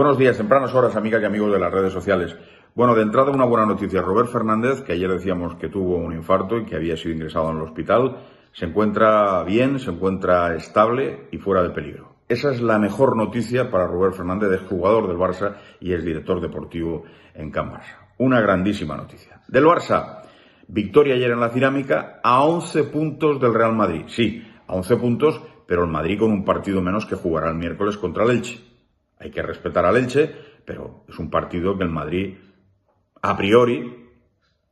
Buenos días, tempranas horas, amigas y amigos de las redes sociales. Bueno, de entrada una buena noticia. Robert Fernández, que ayer decíamos que tuvo un infarto y que había sido ingresado en el hospital, se encuentra bien, se encuentra estable y fuera de peligro. Esa es la mejor noticia para Robert Fernández, es jugador del Barça y es director deportivo en Can Una grandísima noticia. Del Barça, victoria ayer en la cerámica a 11 puntos del Real Madrid. Sí, a 11 puntos, pero el Madrid con un partido menos que jugará el miércoles contra el Elche. Hay que respetar al Elche, pero es un partido que el Madrid, a priori,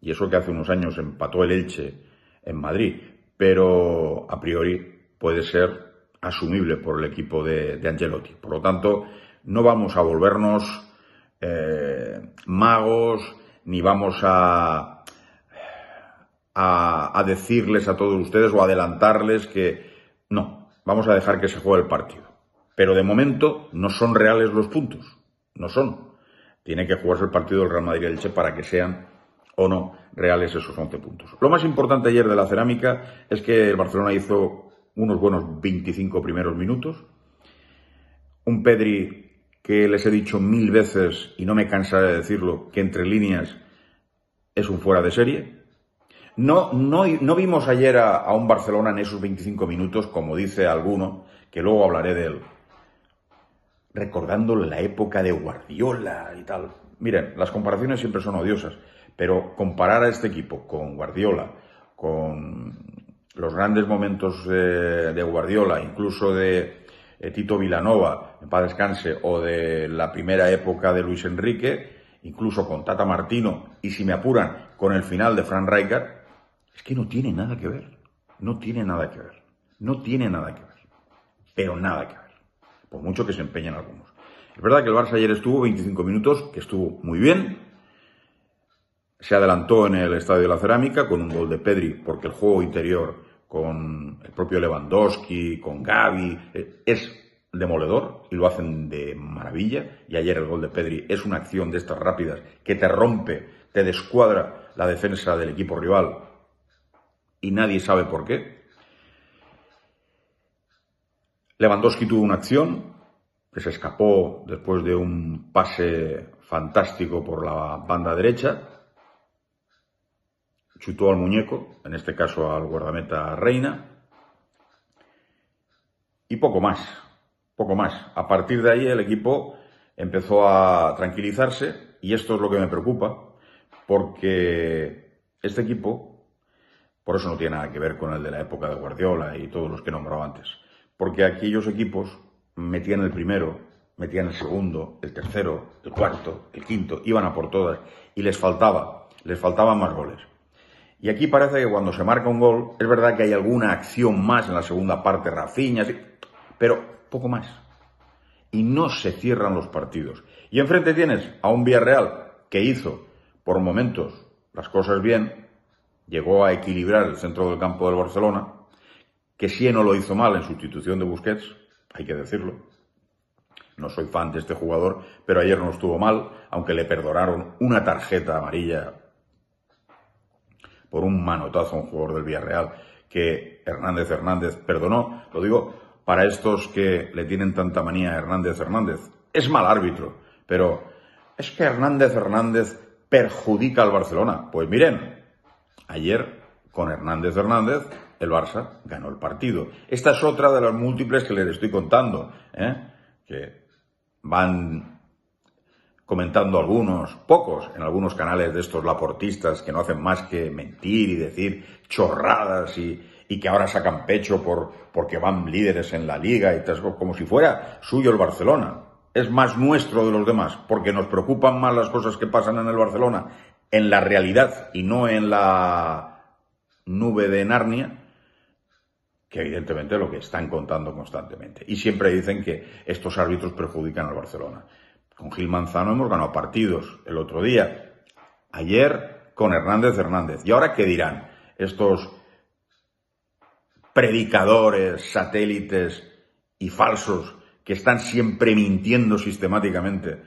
y eso que hace unos años empató el Elche en Madrid, pero a priori puede ser asumible por el equipo de, Angelotti. Por lo tanto, no vamos a volvernos eh, magos, ni vamos a, a decirles a todos ustedes o adelantarles que no, vamos a dejar que se juegue el partido. Pero de momento no son reales los puntos, no son. Tiene que jugarse el partido del Real Madrid-Elche para que sean o no reales esos 11 puntos. Lo más importante ayer de la cerámica es que el Barcelona hizo unos buenos 25 primeros minutos. Un Pedri que les he dicho mil veces, y no me cansaré de decirlo, que entre líneas es un fuera de serie. No, vimos ayer a, a un Barcelona en esos 25 minutos, como dice alguno, que luego hablaré de él, recordando la época de Guardiola y tal. Miren, las comparaciones siempre son odiosas, pero comparar a este equipo con Guardiola, con los grandes momentos eh, de Guardiola, incluso de eh, Tito Vilanova, en paz descanse, o de la primera época de Luis Enrique, incluso con Tata Martino, y si me apuran, con el final de Frank Rijkaard, es que no tiene nada que ver. No tiene nada que ver. No tiene nada que ver. Pero nada que ver por mucho que se empeñen algunos. Es verdad que el Barça ayer estuvo 25 minutos, que estuvo muy bien. Se adelantó en el Estadio de la Cerámica con un gol de Pedri, porque el juego interior con el propio Lewandowski, con Gaby, eh, es demoledor y lo hacen de maravilla. Y ayer el gol de Pedri es una acción de estas rápidas que te rompe, te descuadra la defensa del equipo rival y nadie sabe por qué. Lewandowski tuvo una acción que se escapó después de un pase fantástico por la banda derecha. Chutó al muñeco, en este caso al guardameta Reina. Y poco más, poco más. A partir de ahí el equipo empezó a tranquilizarse y esto es lo que me preocupa, porque este equipo, por eso no tiene nada que ver con el de la época de Guardiola y todos los que nombró antes, porque aquellos equipos metían el primero, metían el segundo, el tercero, el cuarto, el quinto, iban a por todas y les faltaba, les faltaban más goles. Y aquí parece que cuando se marca un gol, es verdad que hay alguna acción más en la segunda parte, Rafinha, pero poco más. Y no se cierran los partidos. Y enfrente tienes a un Villarreal que hizo por momentos las cosas bien, llegó a equilibrar el centro del campo del Barcelona, que sí no lo hizo mal en sustitución de Busquets, hay que decirlo. No soy fan de este jugador, pero ayer no estuvo mal, aunque le perdonaron una tarjeta amarilla por un manotazo a un jugador del Villarreal que Hernández Hernández perdonó. Lo digo para estos que le tienen tanta manía a Hernández Hernández. Es mal árbitro, pero es que Hernández Hernández perjudica al Barcelona. Pues miren, ayer con Hernández Hernández el Barça ganó el partido. Esta es otra de las múltiples que les estoy contando, ¿eh? que van comentando algunos, pocos, en algunos canales de estos laportistas que no hacen más que mentir y decir chorradas y, y que ahora sacan pecho por, porque van líderes en la liga y tal, como si fuera suyo el Barcelona. Es más nuestro de los demás, porque nos preocupan más las cosas que pasan en el Barcelona, en la realidad y no en la nube de Narnia, que evidentemente lo que están contando constantemente. Y siempre dicen que estos árbitros perjudican al Barcelona. Con Gil Manzano hemos ganado partidos el otro día, ayer con Hernández Hernández. ¿Y ahora qué dirán estos predicadores, satélites y falsos que están siempre mintiendo sistemáticamente?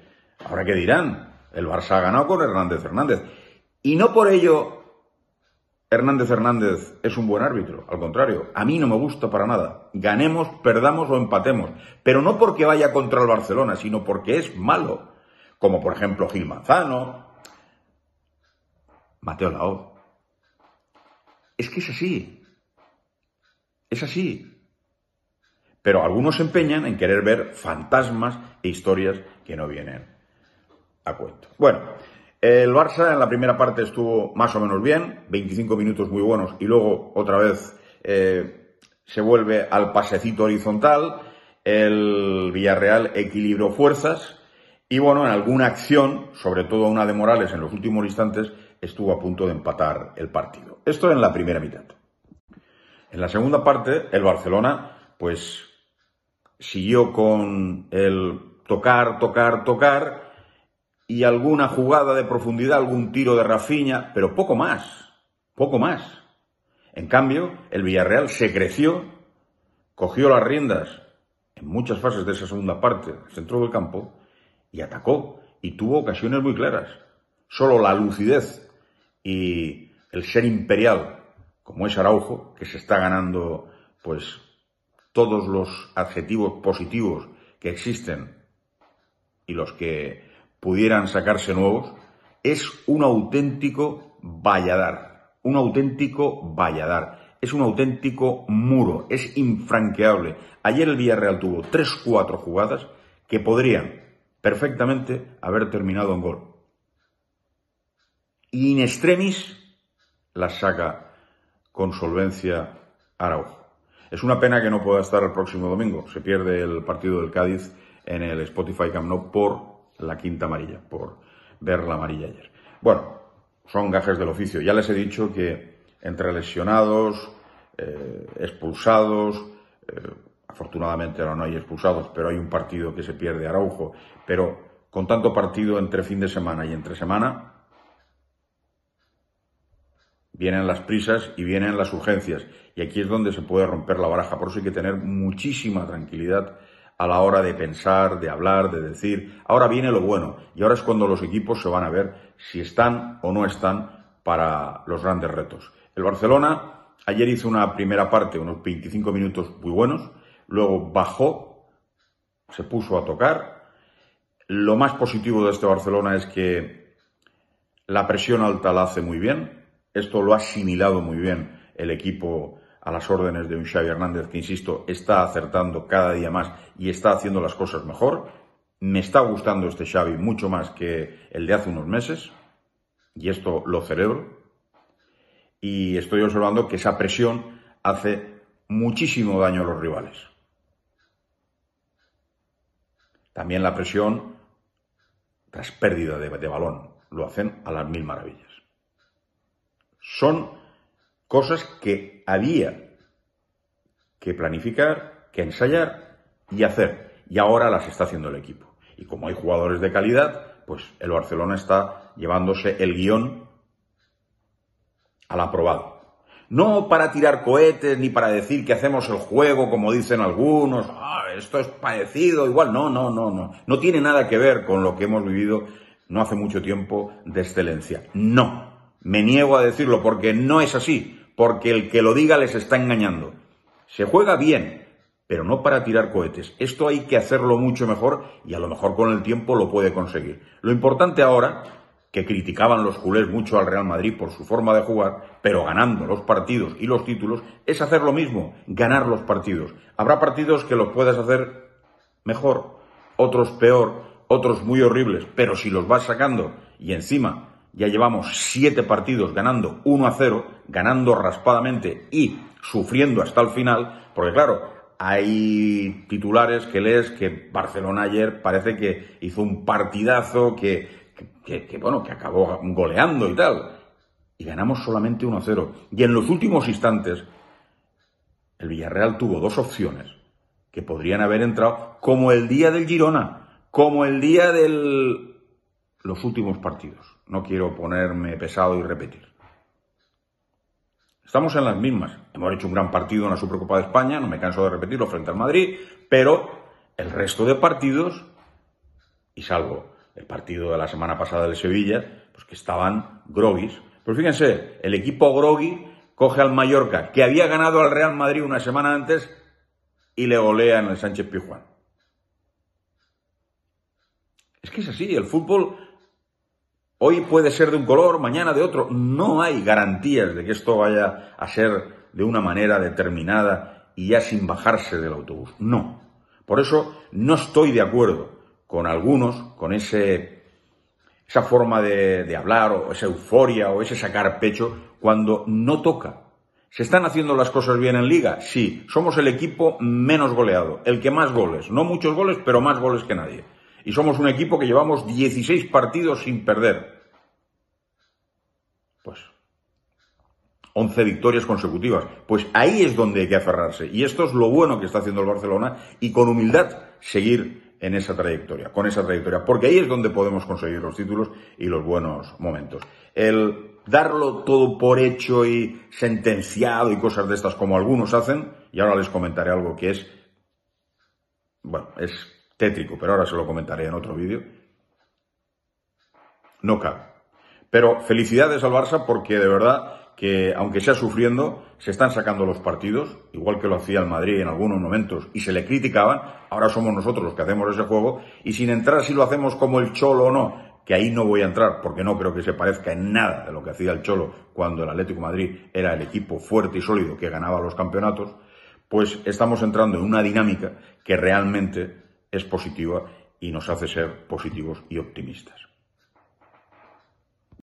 ¿Ahora qué dirán? El Barça ha ganado con Hernández Hernández. Y no por ello Hernández Hernández es un buen árbitro, al contrario, a mí no me gusta para nada. Ganemos, perdamos o empatemos, pero no porque vaya contra el Barcelona, sino porque es malo, como por ejemplo Gil Manzano, Mateo Lao. Es que es así, es así. Pero algunos se empeñan en querer ver fantasmas e historias que no vienen a cuento. Bueno, el Barça en la primera parte estuvo más o menos bien, 25 minutos muy buenos y luego otra vez eh, se vuelve al pasecito horizontal. El Villarreal equilibró fuerzas y bueno, en alguna acción, sobre todo una de Morales en los últimos instantes, estuvo a punto de empatar el partido. Esto en la primera mitad. En la segunda parte, el Barcelona pues siguió con el tocar, tocar, tocar y alguna jugada de profundidad, algún tiro de Rafiña, pero poco más, poco más. En cambio, el Villarreal se creció, cogió las riendas en muchas fases de esa segunda parte, centro del campo, y atacó y tuvo ocasiones muy claras. Solo la lucidez y el ser imperial, como es Araujo, que se está ganando pues todos los adjetivos positivos que existen y los que pudieran sacarse nuevos, es un auténtico valladar, un auténtico valladar, es un auténtico muro, es infranqueable. Ayer el Villarreal tuvo 3 cuatro jugadas que podrían perfectamente haber terminado en gol. Y in extremis las saca con solvencia Araujo. Es una pena que no pueda estar el próximo domingo. Se pierde el partido del Cádiz en el Spotify Camp Nou por la quinta amarilla, por ver la amarilla ayer. Bueno, son gajes del oficio. Ya les he dicho que entre lesionados, eh, expulsados, eh, afortunadamente ahora no hay expulsados, pero hay un partido que se pierde Araujo, pero con tanto partido entre fin de semana y entre semana, vienen las prisas y vienen las urgencias. Y aquí es donde se puede romper la baraja. Por eso hay que tener muchísima tranquilidad a la hora de pensar, de hablar, de decir, ahora viene lo bueno y ahora es cuando los equipos se van a ver si están o no están para los grandes retos. El Barcelona ayer hizo una primera parte, unos 25 minutos muy buenos, luego bajó, se puso a tocar. Lo más positivo de este Barcelona es que la presión alta la hace muy bien, esto lo ha asimilado muy bien el equipo a las órdenes de un Xavi Hernández que, insisto, está acertando cada día más y está haciendo las cosas mejor. Me está gustando este Xavi mucho más que el de hace unos meses y esto lo celebro. Y estoy observando que esa presión hace muchísimo daño a los rivales. También la presión tras pérdida de, balón lo hacen a las mil maravillas. Son cosas que había que planificar, que ensayar y hacer. Y ahora las está haciendo el equipo. Y como hay jugadores de calidad, pues el Barcelona está llevándose el guión al aprobado. No para tirar cohetes ni para decir que hacemos el juego como dicen algunos, ah, esto es parecido, igual, no, no, no, no. No tiene nada que ver con lo que hemos vivido no hace mucho tiempo de excelencia. No, me niego a decirlo porque no es así porque el que lo diga les está engañando. Se juega bien, pero no para tirar cohetes. Esto hay que hacerlo mucho mejor y a lo mejor con el tiempo lo puede conseguir. Lo importante ahora, que criticaban los culés mucho al Real Madrid por su forma de jugar, pero ganando los partidos y los títulos, es hacer lo mismo, ganar los partidos. Habrá partidos que los puedas hacer mejor, otros peor, otros muy horribles, pero si los vas sacando y encima ya llevamos siete partidos ganando 1 a 0, ganando raspadamente y sufriendo hasta el final, porque claro, hay titulares que lees que Barcelona ayer parece que hizo un partidazo que, bueno, que acabó goleando y tal. Y ganamos solamente 1 a 0. Y en los últimos instantes, el Villarreal tuvo dos opciones que podrían haber entrado como el día del Girona, como el día del los últimos partidos. No quiero ponerme pesado y repetir. Estamos en las mismas. Hemos hecho un gran partido en la Supercopa de España, no me canso de repetirlo, frente al Madrid, pero el resto de partidos, y salvo el partido de la semana pasada de Sevilla, pues que estaban groguis. Pero pues fíjense, el equipo grogui coge al Mallorca, que había ganado al Real Madrid una semana antes, y le golea en el Sánchez Pijuán. Es que es así, el fútbol Hoy puede ser de un color, mañana de otro. No hay garantías de que esto vaya a ser de una manera determinada y ya sin bajarse del autobús. No. Por eso no estoy de acuerdo con algunos, con ese, esa forma de, hablar o esa euforia o ese sacar pecho cuando no toca. ¿Se están haciendo las cosas bien en liga? Sí. Somos el equipo menos goleado, el que más goles. No muchos goles, pero más goles que nadie. Y somos un equipo que llevamos 16 partidos sin perder. Pues 11 victorias consecutivas. Pues ahí es donde hay que aferrarse. Y esto es lo bueno que está haciendo el Barcelona y con humildad seguir en esa trayectoria, con esa trayectoria, porque ahí es donde podemos conseguir los títulos y los buenos momentos. El darlo todo por hecho y sentenciado y cosas de estas como algunos hacen, y ahora les comentaré algo que es, bueno, es pero ahora se lo comentaré en otro vídeo. No cabe. Pero felicidades al Barça porque de verdad que aunque sea sufriendo, se están sacando los partidos, igual que lo hacía el Madrid en algunos momentos y se le criticaban, ahora somos nosotros los que hacemos ese juego y sin entrar si lo hacemos como el Cholo o no, que ahí no voy a entrar porque no creo que se parezca en nada de lo que hacía el Cholo cuando el Atlético Madrid era el equipo fuerte y sólido que ganaba los campeonatos, pues estamos entrando en una dinámica que realmente es positiva y nos hace ser positivos y optimistas.